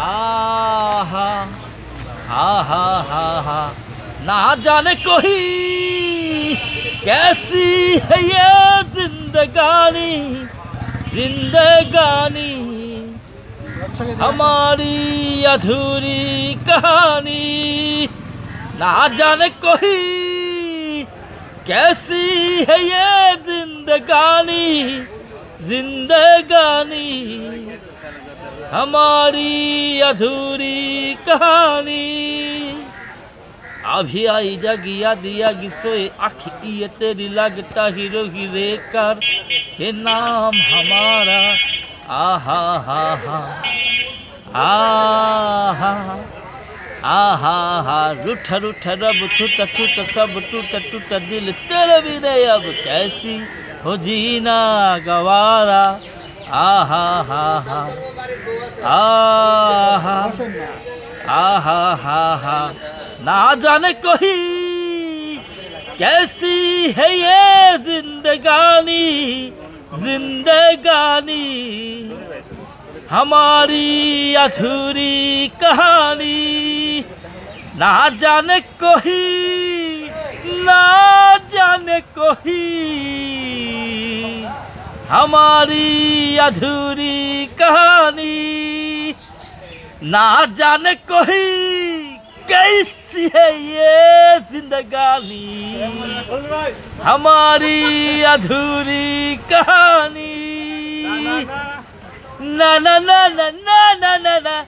आहा हा हा हा हा ना जाने कोई कैसी है ये जिंदगानी जिंदगानी हमारी अधूरी कहानी ना जाने कोई कैसी है ये जिंदगानी जिंदगानी हमारी अधूरी कहानी अभी आई जगिया दिया गिसोए अख ये तेरी लगता हीरो हीरे कर ये नाम हमारा आहा हा हा आहा आहा हा रुठ रुठ रब छुट छुट सब टूट टूट दिल तेरे बिना अब कैसी हो जीना गवारा आहा हा हा आहा हा हा ना जाने कोई कैसी है ये जिंदगानी जिंदगानी हमारी अधूरी कहानी ना जाने कोई ना जाने कोई हमारी अधूरी कहानी ना जाने कोई कैसी है ये जिंदगानी हमारी अधूरी कहानी ना ना ना ना ना ना ना ना